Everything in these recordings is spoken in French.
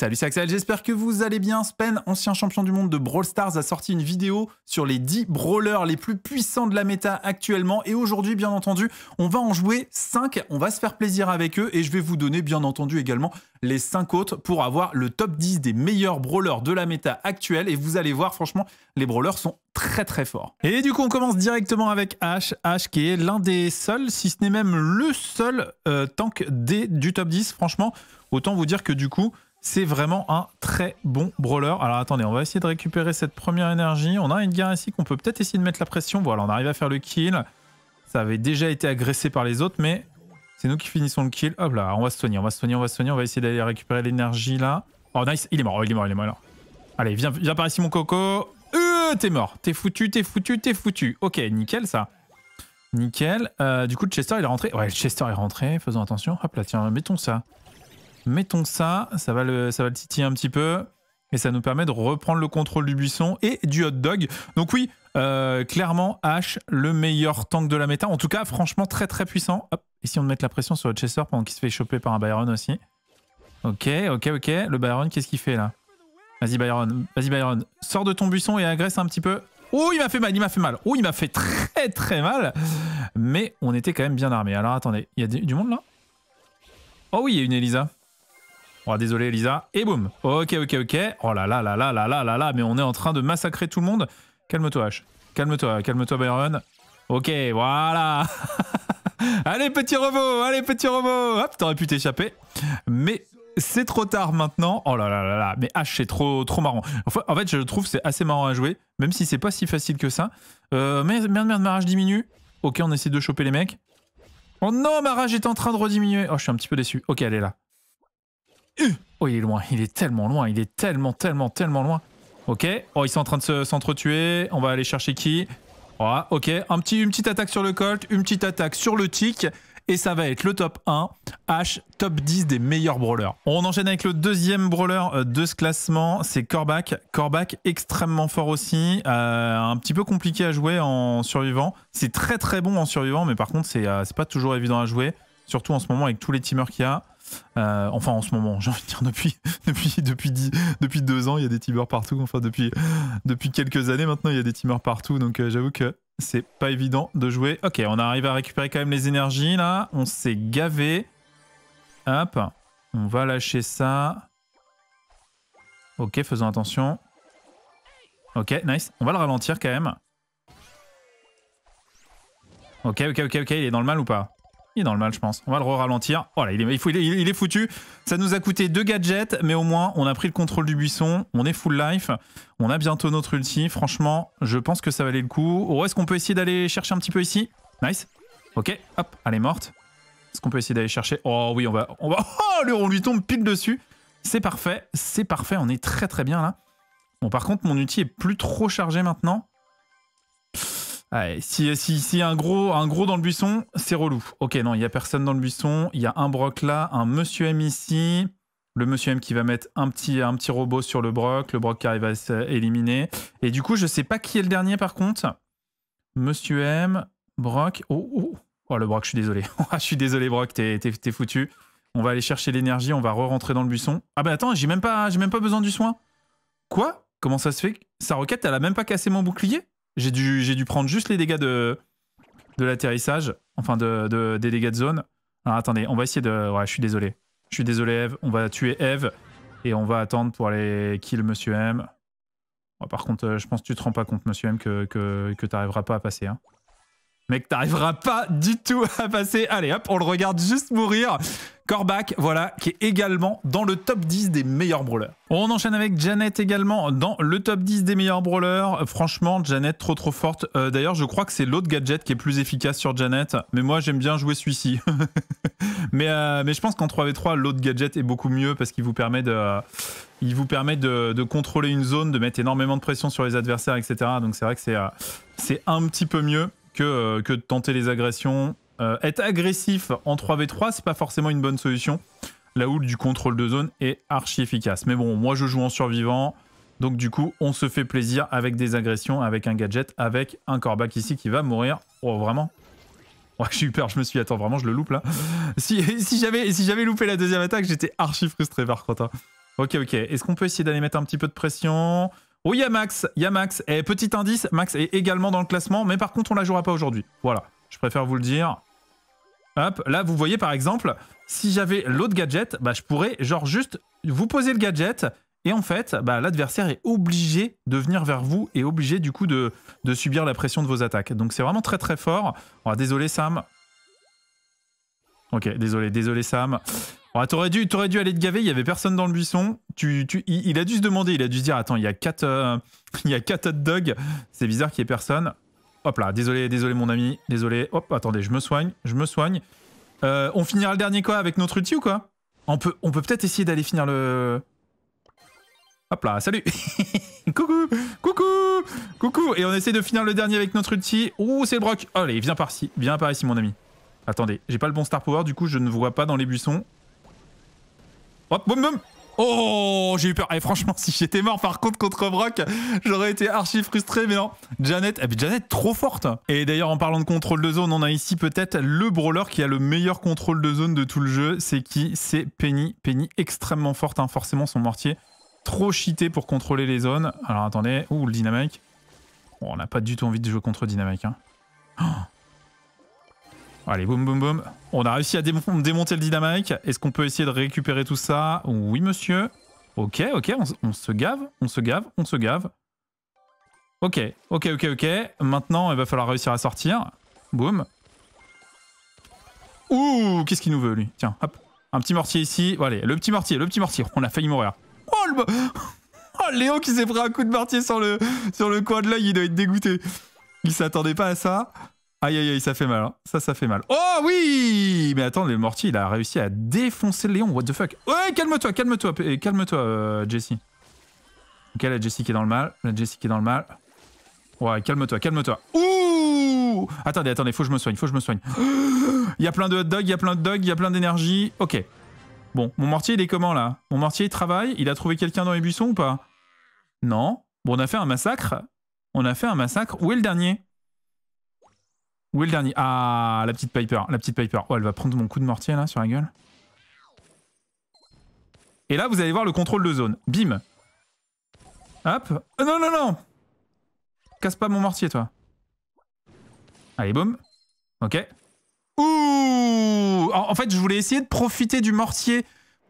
Salut, c'est Axel, j'espère que vous allez bien. Spen, ancien champion du monde de Brawl Stars, a sorti une vidéo sur les 10 brawlers les plus puissants de la méta actuellement. Et aujourd'hui, bien entendu, on va en jouer 5. On va se faire plaisir avec eux et je vais vous donner, bien entendu, également les 5 autres pour avoir le top 10 des meilleurs brawlers de la méta actuelle. Et vous allez voir, franchement, les brawlers sont très très forts. Et du coup, on commence directement avec H. H qui est l'un des seuls, si ce n'est même le seul euh, tank D du top 10. Franchement, autant vous dire que du coup, c'est vraiment un très bon brawler. Alors attendez, on va essayer de récupérer cette première énergie. On a une guerre ici qu'on peut peut-être essayer de mettre la pression. Voilà, on arrive à faire le kill. Ça avait déjà été agressé par les autres, mais c'est nous qui finissons le kill. Hop là, on va se soigner, on va se soigner, on va se soigner. On va essayer d'aller récupérer l'énergie là. Oh nice, il est mort, il est mort, il est mort. Alors. Allez, viens, viens par ici mon coco. Euh, t'es mort, t'es foutu, t'es foutu, t'es foutu. Ok, nickel ça. Nickel. Euh, du coup, Chester, il est rentré. Ouais, Chester est rentré. Faisons attention. Hop là, tiens, mettons ça. Mettons ça, ça va, le, ça va le titiller un petit peu. Et ça nous permet de reprendre le contrôle du buisson et du hot dog. Donc oui, euh, clairement, H, le meilleur tank de la méta. En tout cas, franchement, très très puissant. Hop, si on met la pression sur le chasseur pendant qu'il se fait choper par un Byron aussi. Ok, ok, ok. Le Byron, qu'est-ce qu'il fait là Vas-y Byron, vas-y Byron, sors de ton buisson et agresse un petit peu. Oh, il m'a fait mal, il m'a fait mal. Oh, il m'a fait très très mal. Mais on était quand même bien armé. Alors attendez, il y a du monde là Oh oui, il y a une Elisa. Oh, désolé Elisa. Et boum. Ok, ok, ok. Oh là là là là là là là là. Mais on est en train de massacrer tout le monde. Calme-toi H. Calme-toi, calme-toi Byron. Ok, voilà. allez petit robot, allez petit robot. Hop, t'aurais pu t'échapper. Mais c'est trop tard maintenant. Oh là là là là, mais H c'est trop trop marrant. en fait, je trouve c'est assez marrant à jouer, même si c'est pas si facile que ça. Euh, mais merde, merde, merde, ma rage diminue. Ok, on essaie de choper les mecs. Oh non, ma rage est en train de rediminuer. Oh, je suis un petit peu déçu. Ok, elle est là. Oh, il est loin, il est tellement loin, il est tellement, tellement, tellement loin. Ok. Oh, ils sont en train de s'entretuer. On va aller chercher qui oh, Ok. Un petit, une petite attaque sur le Colt, une petite attaque sur le Tic. Et ça va être le top 1, H, top 10 des meilleurs brawlers. On enchaîne avec le deuxième brawler euh, de ce classement, c'est Korbak Korbak extrêmement fort aussi, euh, un petit peu compliqué à jouer en survivant. C'est très très bon en survivant, mais par contre c'est euh, pas toujours évident à jouer, surtout en ce moment avec tous les teamers qu'il y a. Euh, enfin, en ce moment, j'ai envie de dire, depuis, depuis, depuis, depuis deux ans, il y a des timers partout. Enfin, depuis, depuis quelques années maintenant, il y a des timers partout. Donc, euh, j'avoue que c'est pas évident de jouer. Ok, on arrive à récupérer quand même les énergies là. On s'est gavé. Hop, on va lâcher ça. Ok, faisons attention. Ok, nice. On va le ralentir quand même. Ok, ok, ok, ok. Il est dans le mal ou pas il est dans le mal, je pense. On va le ralentir. Voilà, il est, il, est, foutu. Ça nous a coûté deux gadgets, mais au moins, on a pris le contrôle du buisson. On est full life. On a bientôt notre ulti. Franchement, je pense que ça valait le coup. Oh, est-ce qu'on peut essayer d'aller chercher un petit peu ici Nice. Ok, hop, elle est morte. Est-ce qu'on peut essayer d'aller chercher Oh oui, on va... On va... Oh, on lui tombe pile dessus. C'est parfait. C'est parfait. On est très très bien là. Bon, par contre, mon outil est plus trop chargé maintenant. Allez, si un, gros, un gros dans le buisson, c'est relou. Ok, non, il n'y a personne dans le buisson. Il y a un broc là, un monsieur M ici. Le monsieur M qui va mettre un petit, un petit robot sur le broc. Le broc qui arrive à s'éliminer. Et du coup, je ne sais pas qui est le dernier par contre. Monsieur M, broc. Oh, oh. oh le broc, je suis désolé. Ah, je suis désolé, broc, t'es es, foutu. On va aller chercher l'énergie, on va re-rentrer dans le buisson. Ah bah attends, j'ai même, pas, même pas besoin du soin. Quoi Comment ça se fait Sa roquette, elle a même pas cassé mon bouclier j'ai dû, prendre juste les dégâts de, de l'atterrissage, enfin de, des dégâts de zone. Alors, attendez, on va essayer de... Ouais, je suis désolé. Je suis désolé, Eve. On va tuer Eve et on va attendre pour aller kill Monsieur M. par contre, euh, je pense que tu te rends pas compte, Monsieur M, que, que, pas à passer. Hein. Mec, t'arriveras pas du tout à passer. Allez, hop, on le regarde juste mourir. Corbac, voilà, qui est également dans le top 10 des meilleurs brawlers. On enchaîne avec Janet également dans le top 10 des meilleurs brawlers. Franchement, Janet trop trop forte. Euh, d'ailleurs, je crois que c'est l'autre gadget qui est plus efficace sur Janet. Mais moi, j'aime bien jouer celui-ci. mais, euh, mais je pense qu'en 3v3, l'autre gadget est beaucoup mieux parce qu'il vous permet de... Euh, il vous permet de, de, contrôler une zone, de mettre énormément de pression sur les adversaires, etc. Donc c'est vrai que c'est un petit peu mieux. Euh, que, de tenter les agressions. Euh, être agressif en 3v3, c'est pas forcément une bonne solution. La houle du contrôle de zone est archi efficace. Mais bon, moi je joue en survivant. Donc du coup, on se fait plaisir avec des agressions, avec un gadget, avec un corbac ici qui va mourir. Oh, vraiment Ouais, j'ai eu peur, je me suis dit, attends, vraiment, je le loupe là. si, si j'avais loupé la deuxième attaque, j'étais archi frustré par contre. Hein. Ok, ok. Est-ce qu'on peut essayer d'aller mettre un petit peu de pression Oh il y Max, il Max. petit indice, Max est également dans le classement, mais par contre, on la jouera pas aujourd'hui. Voilà, je préfère vous le dire. Hop, là, vous voyez par exemple, si j'avais l'autre gadget, bah, je pourrais genre juste vous poser le gadget et en fait, bah, l'adversaire est obligé de venir vers vous et obligé du coup de, de subir la pression de vos attaques. Donc c'est vraiment très très fort. Oh, désolé Sam. Ok, désolé, désolé Sam. Ouais, ah, t'aurais dû, dû aller te gaver, il y avait personne dans le buisson. il, a dû se demander, il a dû se dire, attends, il y a 4 euh, quatre hot dogs, c'est bizarre qu'il y ait personne. Hop là, désolé, désolé mon ami, désolé. Hop, attendez, je me soigne, je me soigne. Euh, on finira le dernier quoi avec notre outil ou quoi On peut, on peut peut-être essayer d'aller finir le. Hop là, salut Coucou Coucou Coucou Et on essaie de finir le dernier avec notre outil. Ouh, c'est le broc Allez, viens par ici, viens par ici mon ami. Attendez, j'ai pas le bon star power, du coup je ne vois pas dans les buissons. Oh, j'ai eu peur. Et eh, franchement, si j'étais mort par contre contre Brock, j'aurais été archi frustré. Mais non, Janet, eh, Janet trop forte. Et d'ailleurs, en parlant de contrôle de zone, on a ici peut-être le brawler qui a le meilleur contrôle de zone de tout le jeu. C'est qui C'est Penny. Penny extrêmement forte, hein. forcément son mortier. Trop cheaté pour contrôler les zones. Alors attendez, ouh le dynamique. Oh, on n'a pas du tout envie de jouer contre dynamique. Hein. Oh. Allez, boum, boum, boum. On a réussi à démonter le dynamique. Est-ce qu'on peut essayer de récupérer tout ça Oui, monsieur. Ok, ok, on, se gave, on se gave, on se gave. Ok, ok, ok, ok. Maintenant, il va falloir réussir à sortir. Boum. Ouh, qu'est-ce qu'il nous veut, lui Tiens, hop. Un petit mortier ici. allez, le petit mortier, le petit mortier. On a failli mourir. Oh, le... oh Léo qui s'est pris un coup de mortier sur le, sur le coin de l'œil, il doit être dégoûté. Il s'attendait pas à ça. Aïe aïe aïe, ça fait mal. Hein. Ça, ça fait mal. Oh oui Mais attends, le mortier, il a réussi à défoncer le Léon. What the fuck Ouais, calme-toi, calme-toi, calme-toi, euh, Jessie. Ok, la Jessie qui est dans le mal. La Jessie qui est dans le mal. Ouais, calme-toi, calme-toi. Ouh Attendez, attendez, faut que je me soigne, faut que je me soigne. Il y a plein de hot dogs, il y a plein de dogs, il y a plein d'énergie. Ok. Bon, mon mortier, il est comment là Mon mortier, il travaille Il a trouvé quelqu'un dans les buissons ou pas Non. Bon, on a fait un massacre. On a fait un massacre. Où est le dernier où est le dernier Ah, la petite Piper, la petite Piper. Oh, elle va prendre mon coup de mortier là sur la gueule. Et là, vous allez voir le contrôle de zone. Bim. Hop. Euh, non, non, non Casse pas mon mortier, toi. Allez, boum. Ok. Ouh En fait, je voulais essayer de profiter du mortier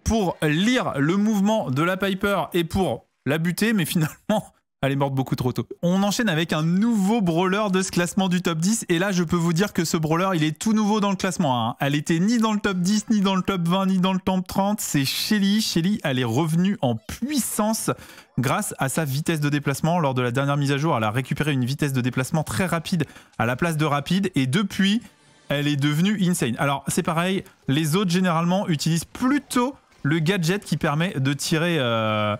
pour lire le mouvement de la Piper et pour la buter, mais finalement, elle est morte beaucoup trop tôt. On enchaîne avec un nouveau brawler de ce classement du top 10. Et là, je peux vous dire que ce brawler, il est tout nouveau dans le classement. Hein. Elle était ni dans le top 10, ni dans le top 20, ni dans le top 30. C'est Shelly. Shelly, elle est revenue en puissance grâce à sa vitesse de déplacement. Lors de la dernière mise à jour, elle a récupéré une vitesse de déplacement très rapide à la place de rapide. Et depuis, elle est devenue insane. Alors, c'est pareil. Les autres, généralement, utilisent plutôt le gadget qui permet de tirer, euh,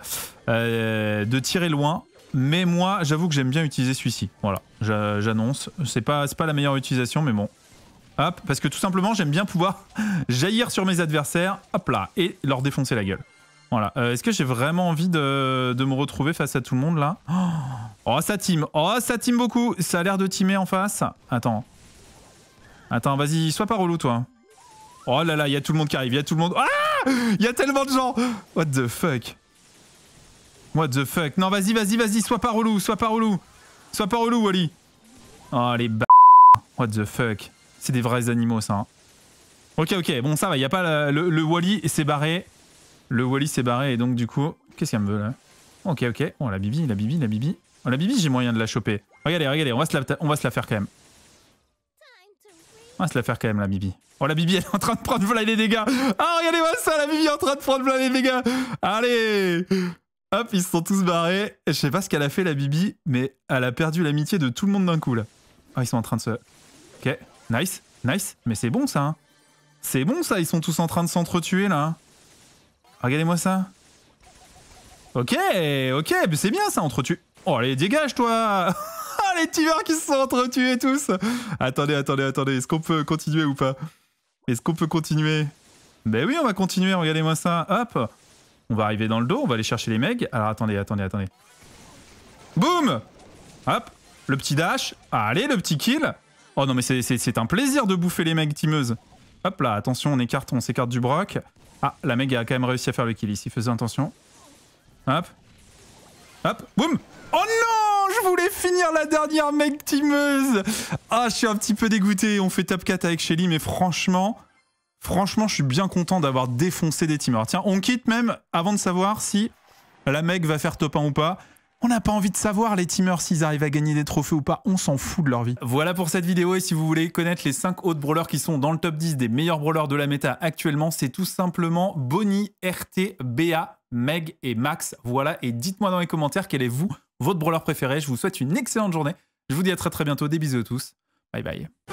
euh, de tirer loin. Mais moi, j'avoue que j'aime bien utiliser celui-ci. Voilà, j'annonce. C'est pas, pas la meilleure utilisation, mais bon. Hop, parce que tout simplement, j'aime bien pouvoir jaillir sur mes adversaires, hop là, et leur défoncer la gueule. Voilà. Euh, est-ce que j'ai vraiment envie de, de, me retrouver face à tout le monde, là Oh, ça team Oh, ça team beaucoup Ça a l'air de teamer en face. Attends. Attends, vas-y, sois pas relou, toi. Oh là là, il y a tout le monde qui arrive, il y a tout le monde... Ah Il y a tellement de gens What the fuck What the fuck Non, vas-y, vas-y, vas-y, sois pas relou, sois pas relou. Sois pas relou, Wally. Oh, les b... What the fuck C'est des vrais animaux, ça. Hein. Ok, ok, bon, ça va, y a pas... Le, le, Wally s'est barré. Le Wally s'est barré, et donc, du coup... Qu'est-ce qu'elle me veut, là Ok, ok. Oh, la Bibi, la Bibi, la Bibi. Oh, la Bibi, j'ai moyen de la choper. Regardez, regardez, on va se la, on va se la faire quand même. On va se la faire quand même, la Bibi. Oh, la Bibi, elle est en train de prendre plein les dégâts. Ah, regardez-moi ça, la Bibi est en train de prendre plein les dégâts. Allez Hop, ils se sont tous barrés. Je sais pas ce qu'elle a fait, la Bibi, mais elle a perdu l'amitié de tout le monde d'un coup, là. Ah, ils sont en train de se... Ok, nice, nice. Mais c'est bon, ça. Hein. C'est bon, ça, ils sont tous en train de s'entretuer, là. Hein. Regardez-moi ça. Ok, ok, mais c'est bien, ça, entretue. Oh, allez, dégage, toi ah, les tueurs qui se sont entretués tous Attendez, attendez, attendez, est-ce qu'on peut continuer ou pas Est-ce qu'on peut continuer Ben oui, on va continuer, regardez-moi ça, hop on va arriver dans le dos, on va aller chercher les mecs. Alors attendez, attendez, attendez. Boum Hop, le petit dash. Allez, le petit kill. Oh non, mais c'est un plaisir de bouffer les mecs timeuses. Hop là, attention, on écarte, on s'écarte du broc. Ah, la meg a quand même réussi à faire le kill ici, faisons attention. Hop. Hop, boum Oh non Je voulais finir la dernière meg timeuse Ah, je suis un petit peu dégoûté, on fait top 4 avec Shelly, mais franchement... Franchement, je suis bien content d'avoir défoncé des teamers. Tiens, on quitte même avant de savoir si la Meg va faire top 1 ou pas. On n'a pas envie de savoir les teamers s'ils arrivent à gagner des trophées ou pas, on s'en fout de leur vie. Voilà pour cette vidéo et si vous voulez connaître les 5 autres brawlers qui sont dans le top 10 des meilleurs brawlers de la méta actuellement, c'est tout simplement Bonnie, RT, BA, Meg et Max. Voilà et dites-moi dans les commentaires quel est vous votre brawler préféré. Je vous souhaite une excellente journée. Je vous dis à très très bientôt. Des bisous à tous. Bye bye.